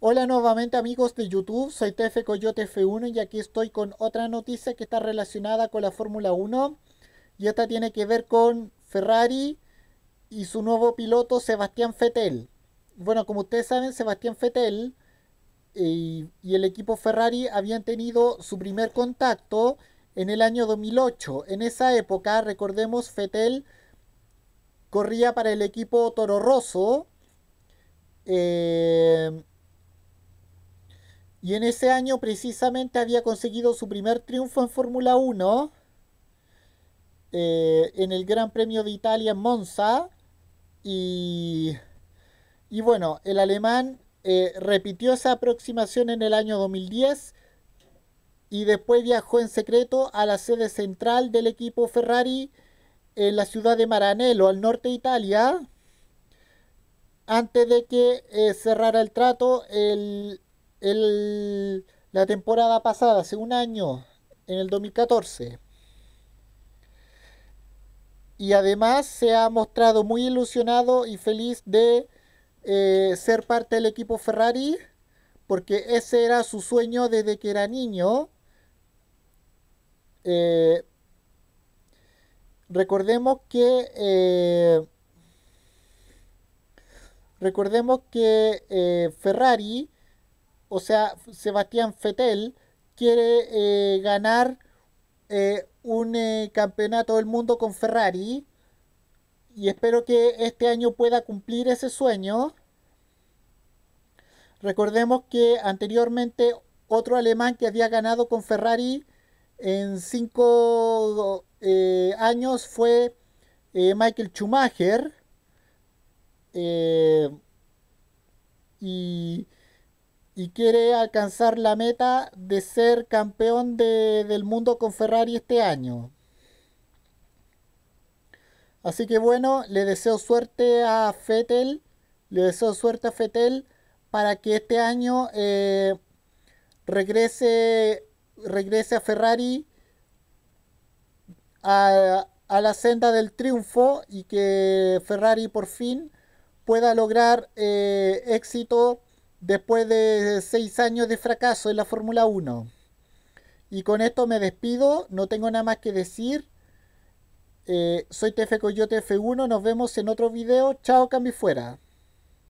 Hola nuevamente amigos de YouTube, soy TF Coyote F1 y aquí estoy con otra noticia que está relacionada con la Fórmula 1 y esta tiene que ver con Ferrari y su nuevo piloto Sebastián Fetel Bueno, como ustedes saben, Sebastián Fettel eh, y el equipo Ferrari habían tenido su primer contacto en el año 2008. En esa época, recordemos, Fettel corría para el equipo Toro Rosso. Eh, y en ese año precisamente había conseguido su primer triunfo en Fórmula 1 eh, en el Gran Premio de Italia en Monza. Y, y bueno, el alemán eh, repitió esa aproximación en el año 2010 y después viajó en secreto a la sede central del equipo Ferrari en la ciudad de Maranello, al norte de Italia, antes de que eh, cerrara el trato el la temporada pasada, hace un año, en el 2014. Y además se ha mostrado muy ilusionado y feliz de eh, ser parte del equipo Ferrari, porque ese era su sueño desde que era niño. Eh, recordemos que eh, recordemos que Ferrari o sea, Sebastián Fettel quiere eh, ganar eh, un eh, campeonato del mundo con Ferrari y espero que este año pueda cumplir ese sueño. Recordemos que anteriormente otro alemán que había ganado con Ferrari en cinco años fue Michael Schumacher. y y quiere alcanzar la meta de ser campeón del mundo con Ferrari este año. Así que bueno, le deseo suerte a Fettel, le deseo suerte a Fettel para que este año eh, regrese, regrese a Ferrari a, la senda del triunfo y que Ferrari por fin pueda lograr eh, éxito después de seis años de fracaso en la Fórmula 1. Y con esto me despido, no tengo nada más que decir. Eh, soy TF Coyote F1, nos vemos en otro video. Chao, cambio fuera.